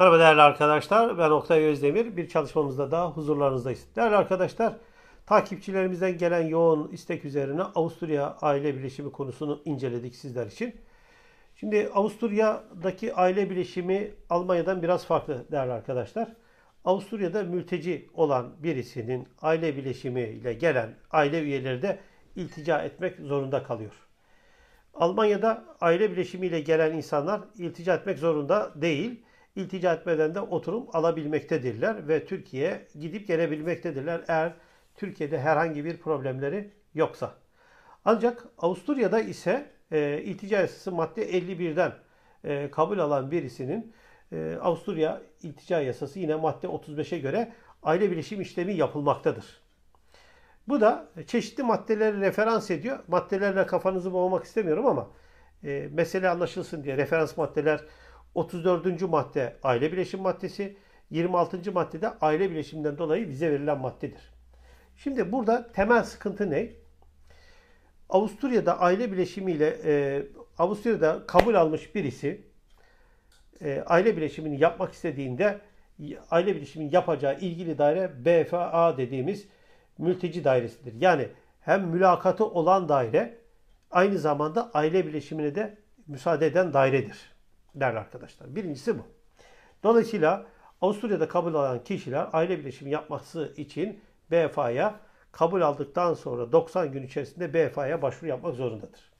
Merhaba değerli arkadaşlar. Ben Oktay Özdemir. Bir çalışmamızda daha huzurlarınızdayız. Değerli arkadaşlar, takipçilerimizden gelen yoğun istek üzerine Avusturya aile bileşimi konusunu inceledik sizler için. Şimdi Avusturya'daki aile bileşimi Almanya'dan biraz farklı değerli arkadaşlar. Avusturya'da mülteci olan birisinin aile bileşimi ile gelen aile üyeleri de iltica etmek zorunda kalıyor. Almanya'da aile bileşimi ile gelen insanlar iltica etmek zorunda değil iltica etmeden de oturum alabilmektedirler ve Türkiye'ye gidip gelebilmektedirler eğer Türkiye'de herhangi bir problemleri yoksa. Ancak Avusturya'da ise e, iltica yasası madde 51'den e, kabul alan birisinin e, Avusturya iltica yasası yine madde 35'e göre aile birleşim işlemi yapılmaktadır. Bu da çeşitli maddeleri referans ediyor. Maddelerle kafanızı boğmak istemiyorum ama e, mesele anlaşılsın diye referans maddeler 34. madde aile bileşim maddesi. 26. maddede aile bileşiminden dolayı vize verilen maddedir. Şimdi burada temel sıkıntı ne? Avusturya'da aile bileşimiyle e, Avusturya'da kabul almış birisi e, aile bileşimini yapmak istediğinde aile bileşimini yapacağı ilgili daire BFA dediğimiz mülteci dairesidir. Yani hem mülakatı olan daire aynı zamanda aile bileşimine de müsaade eden dairedir der arkadaşlar. Birincisi bu. Dolayısıyla Avusturya'da kabul alan kişiler aile birleşimi yapması için BFA'ya kabul aldıktan sonra 90 gün içerisinde BFA'ya başvuru yapmak zorundadır.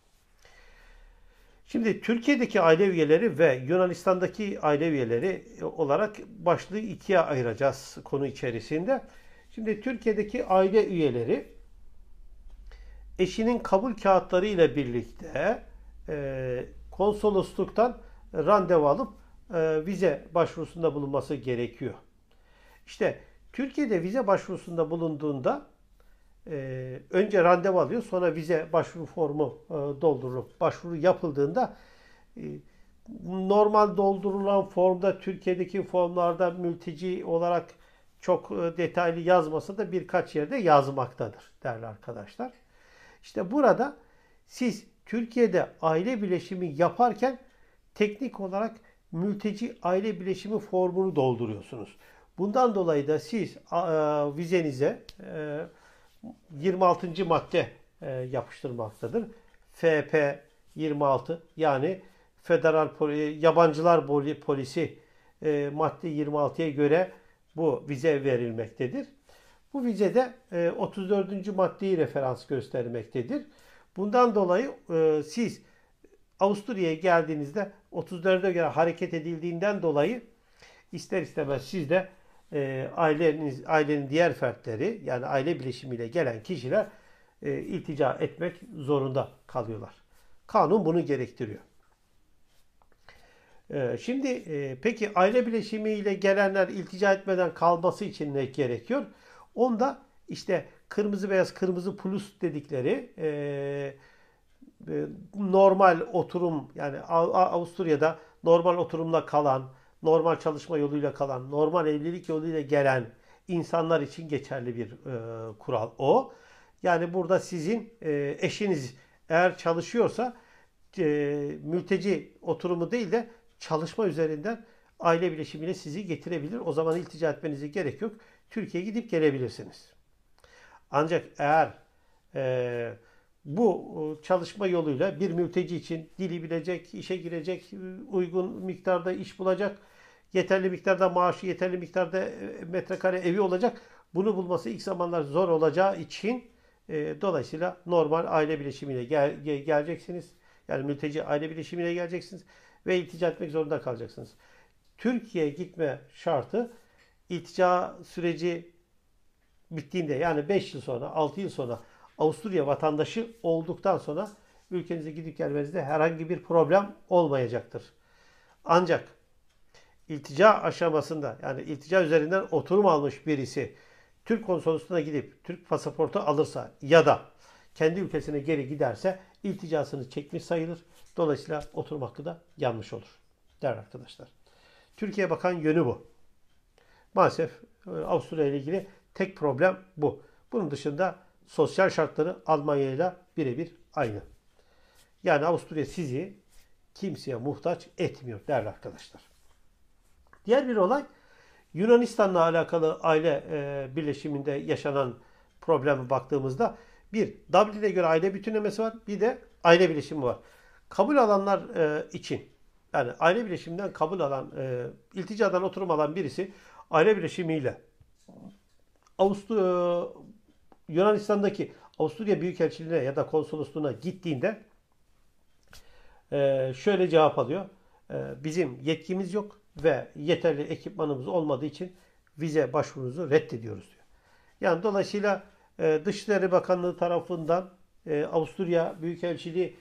Şimdi Türkiye'deki aile üyeleri ve Yunanistan'daki aile üyeleri olarak başlığı ikiye ayıracağız konu içerisinde. Şimdi Türkiye'deki aile üyeleri eşinin kabul kağıtları ile birlikte e, konsolosluktan randevu alıp e, vize başvurusunda bulunması gerekiyor. İşte Türkiye'de vize başvurusunda bulunduğunda e, önce randevu alıyor sonra vize başvuru formu e, doldurulup başvuru yapıldığında e, normal doldurulan formda Türkiye'deki formlarda mülteci olarak çok e, detaylı yazmasa da birkaç yerde yazmaktadır değerli arkadaşlar. İşte burada siz Türkiye'de aile bileşimi yaparken teknik olarak mülteci aile bileşimi formunu dolduruyorsunuz. Bundan dolayı da siz e, vizenize 26. E, madde e, yapıştırmaktadır. FP 26 yani Federal Yabancılar Polisi madde 26'ya göre bu vize verilmektedir. Bu vizede 34. maddeyi referans göstermektedir. Bundan dolayı siz Avusturya'ya geldiğinizde 34'e göre hareket edildiğinden dolayı ister istemez siz de e, aileniz, ailenin diğer fertleri yani aile bileşimiyle gelen kişiler e, iltica etmek zorunda kalıyorlar. Kanun bunu gerektiriyor. E, şimdi e, peki aile bileşimiyle gelenler iltica etmeden kalması için ne gerekiyor? Onda işte kırmızı beyaz kırmızı plus dedikleri e, ee, normal oturum yani Avusturya'da normal oturumla kalan, normal çalışma yoluyla kalan, normal evlilik yoluyla gelen insanlar için geçerli bir e, kural o. Yani burada sizin e, eşiniz eğer çalışıyorsa e, mülteci oturumu değil de çalışma üzerinden aile birleşimine sizi getirebilir. O zaman iltica etmenize gerek yok. Türkiye'ye gidip gelebilirsiniz. Ancak eğer eee bu e, çalışma yoluyla bir mülteci için dili bilecek, işe girecek, e, uygun miktarda iş bulacak, yeterli miktarda maaşı, yeterli miktarda e, metrekare evi olacak. Bunu bulması ilk zamanlar zor olacağı için e, dolayısıyla normal aile bileşimine gel, geleceksiniz. Yani mülteci aile bileşimine geleceksiniz ve iltica etmek zorunda kalacaksınız. Türkiye gitme şartı iltica süreci bittiğinde yani 5 yıl sonra, 6 yıl sonra Avusturya vatandaşı olduktan sonra ülkenize gidip gelmenizde herhangi bir problem olmayacaktır. Ancak iltica aşamasında yani iltica üzerinden oturum almış birisi Türk konsolosluğuna gidip Türk pasaportu alırsa ya da kendi ülkesine geri giderse ilticasını çekmiş sayılır. Dolayısıyla oturum hakkı da yanmış olur. Değerli arkadaşlar. Türkiye bakan yönü bu. Maalesef e, Avusturya ile ilgili tek problem bu. Bunun dışında sosyal şartları Almanya ile birebir aynı. Yani Avusturya sizi kimseye muhtaç etmiyor değerli arkadaşlar. Diğer bir olay Yunanistan'la alakalı aile e, birleşiminde yaşanan probleme baktığımızda bir Dublin'e göre aile bütünlemesi var bir de aile birleşimi var. Kabul alanlar e, için yani aile birleşiminden kabul alan, e, ilticadan oturum alan birisi aile birleşimiyle Avusturya Yunanistan'daki Avusturya Büyükelçiliğine ya da konsolosluğuna gittiğinde e, şöyle cevap alıyor. E, bizim yetkimiz yok ve yeterli ekipmanımız olmadığı için vize başvurunuzu reddediyoruz diyor. Yani dolayısıyla e, Dışişleri Bakanlığı tarafından Avusturya Büyükelçiliği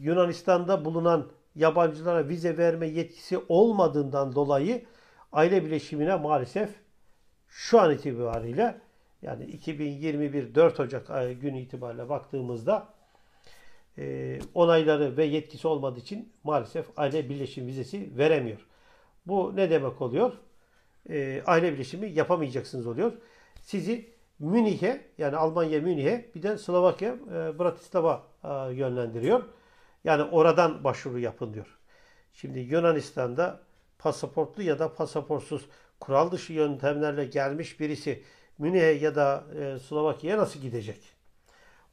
Yunanistan'da bulunan yabancılara vize verme yetkisi olmadığından dolayı aile bileşimine maalesef şu an itibariyle yani 2021 4 Ocak günü itibariyle baktığımızda e, onayları ve yetkisi olmadığı için maalesef aile birleşim vizesi veremiyor. Bu ne demek oluyor? E, aile birleşimi yapamayacaksınız oluyor. Sizi Münih'e yani Almanya Münih'e bir de Slovakya e, Bratislava e, yönlendiriyor. Yani oradan başvuru yapın diyor. Şimdi Yunanistan'da pasaportlu ya da pasaportsuz kural dışı yöntemlerle gelmiş birisi Münih'e ya da e, Slovakya'ya nasıl gidecek?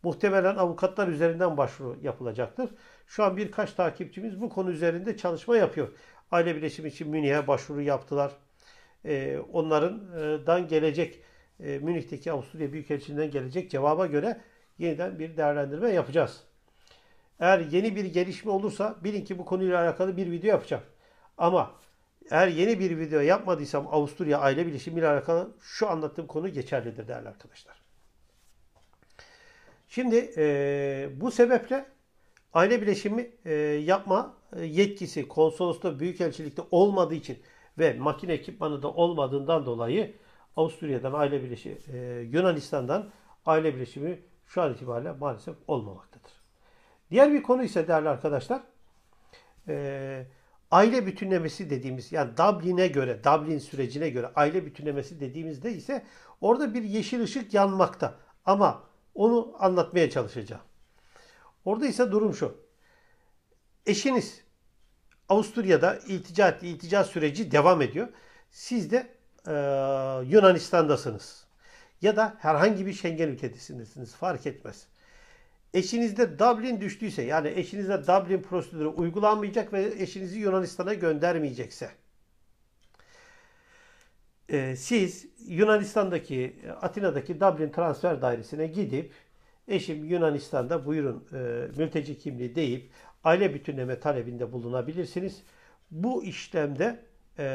Muhtemelen avukatlar üzerinden başvuru yapılacaktır. Şu an birkaç takipçimiz bu konu üzerinde çalışma yapıyor. Aile birleşimi için Münih'e başvuru yaptılar. E, onlardan e, gelecek e, Münih'teki Avusturya Büyükelçiliğinden gelecek cevaba göre yeniden bir değerlendirme yapacağız. Eğer yeni bir gelişme olursa bilin ki bu konuyla alakalı bir video yapacağım. Ama eğer yeni bir video yapmadıysam Avusturya aile ile alakalı şu anlattığım konu geçerlidir değerli arkadaşlar. Şimdi e, bu sebeple aile bileşimi e, yapma e, yetkisi konsolosluğu büyükelçilikte olmadığı için ve makine ekipmanı da olmadığından dolayı Avusturya'dan aile birleşimi, e, Yunanistan'dan aile birleşimi şu an itibariyle maalesef olmamaktadır. Diğer bir konu ise değerli arkadaşlar, e, Aile bütünlemesi dediğimiz yani Dublin'e göre, Dublin sürecine göre aile bütünlemesi dediğimizde ise orada bir yeşil ışık yanmakta. Ama onu anlatmaya çalışacağım. Orada ise durum şu. Eşiniz Avusturya'da iltica etti, iltica süreci devam ediyor. Siz de e, Yunanistan'dasınız. Ya da herhangi bir Schengen ülkesindesiniz fark etmez. Eşinizde Dublin düştüyse yani eşinizde Dublin prosedürü uygulanmayacak ve eşinizi Yunanistan'a göndermeyecekse e, siz Yunanistan'daki Atina'daki Dublin transfer dairesine gidip eşim Yunanistan'da buyurun e, mülteci kimliği deyip aile bütünleme talebinde bulunabilirsiniz. Bu işlemde e,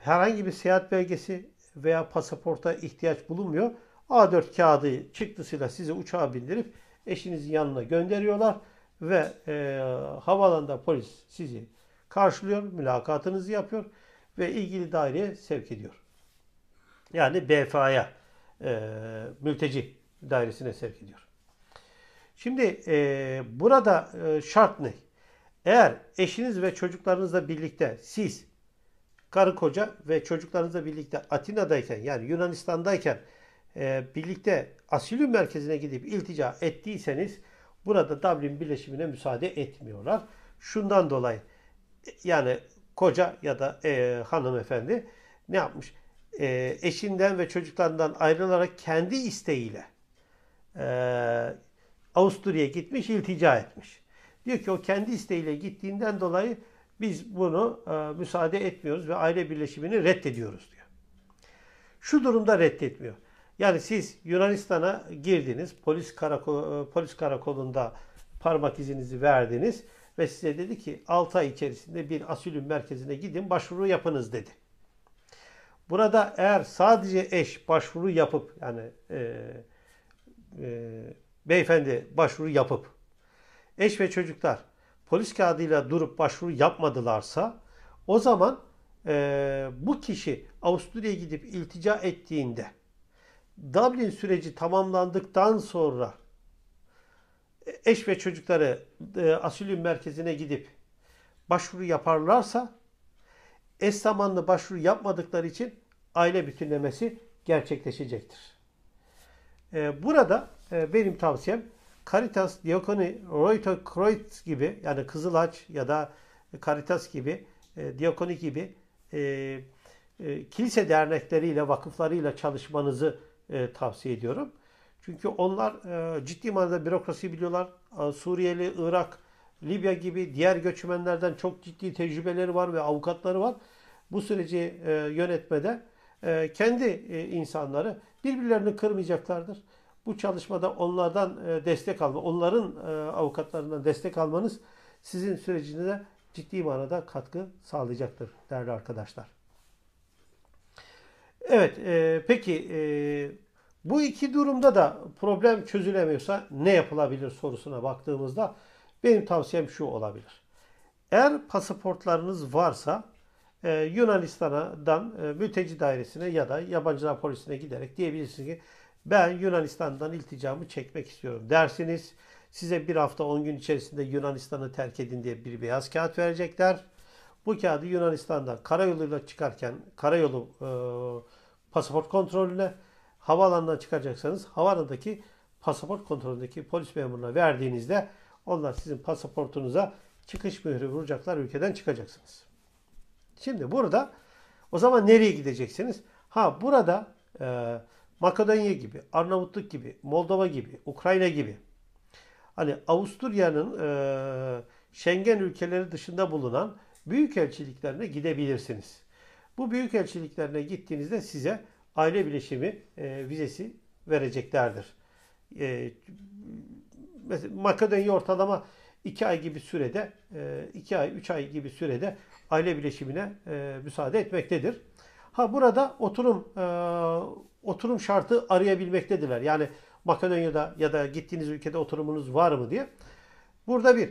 herhangi bir seyahat belgesi veya pasaporta ihtiyaç bulunmuyor. A4 kağıdı çıktısıyla sizi uçağa bindirip eşinizin yanına gönderiyorlar ve e, havalanda polis sizi karşılıyor, mülakatınızı yapıyor ve ilgili daireye sevk ediyor. Yani BFA'ya e, mülteci dairesine sevk ediyor. Şimdi e, burada e, şart ne? Eğer eşiniz ve çocuklarınızla birlikte siz karı koca ve çocuklarınızla birlikte Atina'dayken yani Yunanistan'dayken ee, birlikte asilüm merkezine gidip iltica ettiyseniz burada Dublin birleşimine müsaade etmiyorlar. Şundan dolayı yani koca ya da e, hanımefendi ne yapmış? E, eşinden ve çocuklarından ayrılarak kendi isteğiyle e, Avusturya'ya gitmiş, iltica etmiş. Diyor ki o kendi isteğiyle gittiğinden dolayı biz bunu e, müsaade etmiyoruz ve aile birleşimini reddediyoruz diyor. Şu durumda reddetmiyor. Yani siz Yunanistan'a girdiniz, polis, karako, e, polis karakolunda parmak izinizi verdiniz ve size dedi ki 6 ay içerisinde bir asylum merkezine gidin başvuru yapınız dedi. Burada eğer sadece eş başvuru yapıp yani e, e, beyefendi başvuru yapıp eş ve çocuklar polis kağıdıyla durup başvuru yapmadılarsa o zaman e, bu kişi Avusturya'ya gidip iltica ettiğinde Dublin süreci tamamlandıktan sonra eş ve çocukları e, merkezine gidip başvuru yaparlarsa eş zamanlı başvuru yapmadıkları için aile bütünlemesi gerçekleşecektir. E, burada e, benim tavsiyem Caritas, Diakoni, Reuter Kreutz gibi yani Kızıl Haç ya da Caritas gibi, e, Diakoni gibi kilise dernekleriyle, vakıflarıyla çalışmanızı e, tavsiye ediyorum. Çünkü onlar e, ciddi manada bürokrasi biliyorlar. E, Suriyeli, Irak, Libya gibi diğer göçmenlerden çok ciddi tecrübeleri var ve avukatları var. Bu süreci e, yönetmede e, kendi e, insanları birbirlerini kırmayacaklardır. Bu çalışmada onlardan e, destek alma, onların e, avukatlarından destek almanız sizin sürecinize ciddi manada katkı sağlayacaktır değerli arkadaşlar. Evet e, peki e, bu iki durumda da problem çözülemiyorsa ne yapılabilir sorusuna baktığımızda benim tavsiyem şu olabilir. Eğer pasaportlarınız varsa e, Yunanistan'dan e, mülteci dairesine ya da yabancılar polisine giderek diyebilirsiniz ki ben Yunanistan'dan ilticamı çekmek istiyorum dersiniz. Size bir hafta 10 gün içerisinde Yunanistan'ı terk edin diye bir beyaz kağıt verecekler. Bu kağıdı Yunanistan'dan karayoluyla çıkarken karayolu e, pasaport kontrolüne, havaalanından çıkacaksanız havaalanındaki pasaport kontrolündeki polis memuruna verdiğinizde onlar sizin pasaportunuza çıkış mührü vuracaklar, ülkeden çıkacaksınız. Şimdi burada o zaman nereye gideceksiniz? Ha burada e, Makedonya gibi, Arnavutluk gibi, Moldova gibi, Ukrayna gibi hani Avusturya'nın e, Schengen ülkeleri dışında bulunan büyük elçiliklerine gidebilirsiniz. Bu büyük elçiliklerine gittiğinizde size aile bileşimi e, vizesi vereceklerdir. E, mesela Makedonya ortalama 2 ay gibi sürede, 2 e, ay 3 ay gibi sürede aile bileşimine e, müsaade etmektedir. Ha burada oturum e, oturum şartı arayabilmektedirler. Yani Makedonya'da ya da gittiğiniz ülkede oturumunuz var mı diye. Burada bir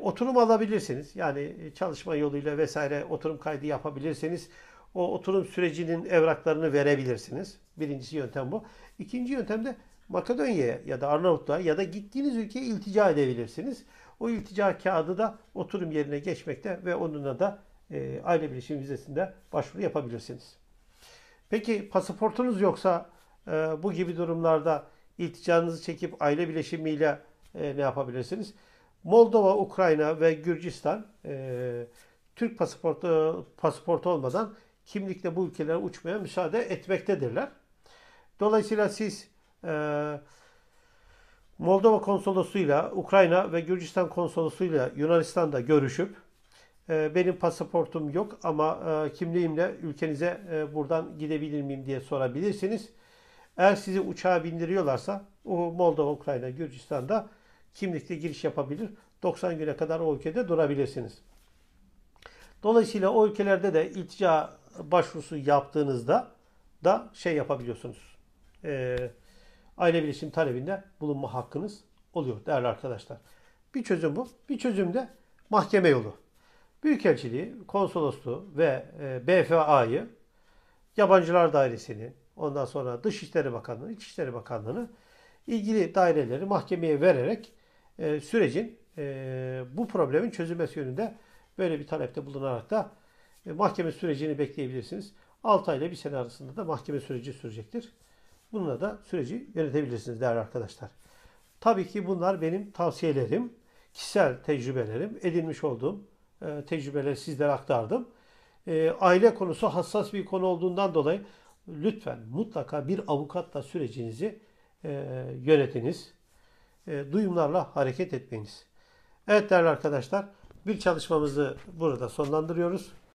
oturum alabilirsiniz. Yani çalışma yoluyla vesaire oturum kaydı yapabilirsiniz o oturum sürecinin evraklarını verebilirsiniz. Birincisi yöntem bu. İkinci yöntem de Makedonya'ya ya da Arnavutluğa ya da gittiğiniz ülkeye iltica edebilirsiniz. O iltica kağıdı da oturum yerine geçmekte ve onunla da e, aile birleşim vizesinde başvuru yapabilirsiniz. Peki pasaportunuz yoksa e, bu gibi durumlarda ilticanızı çekip aile birleşimiyle e, ne yapabilirsiniz? Moldova, Ukrayna ve Gürcistan e, Türk pasaportu, pasaportu olmadan kimlikle bu ülkelere uçmaya müsaade etmektedirler. Dolayısıyla siz e, Moldova konsolosuyla, Ukrayna ve Gürcistan konsolosuyla Yunanistan'da görüşüp e, benim pasaportum yok ama e, kimliğimle ülkenize e, buradan gidebilir miyim diye sorabilirsiniz. Eğer sizi uçağa bindiriyorlarsa o Moldova, Ukrayna, Gürcistan'da kimlikle giriş yapabilir. 90 güne kadar o ülkede durabilirsiniz. Dolayısıyla o ülkelerde de iltica başvurusu yaptığınızda da şey yapabiliyorsunuz. E, aile bilişim talebinde bulunma hakkınız oluyor değerli arkadaşlar. Bir çözüm bu. Bir çözüm de mahkeme yolu. Büyükelçiliği, konsolosluğu ve e, BFA'yı Yabancılar Dairesi'ni, ondan sonra Dışişleri Bakanlığı, İçişleri Bakanlığı'nı ilgili daireleri mahkemeye vererek e, sürecin e, bu problemin çözülmesi yönünde böyle bir talepte bulunarak da e, mahkeme sürecini bekleyebilirsiniz. 6 ayla bir sene arasında da mahkeme süreci sürecektir. Bununla da süreci yönetebilirsiniz değerli arkadaşlar. Tabii ki bunlar benim tavsiyelerim, kişisel tecrübelerim, edinmiş olduğum e, tecrübeleri sizlere aktardım. E, aile konusu hassas bir konu olduğundan dolayı lütfen mutlaka bir avukatla sürecinizi yönetiniz. Duyumlarla hareket etmeyiniz. Evet değerli arkadaşlar, bir çalışmamızı burada sonlandırıyoruz.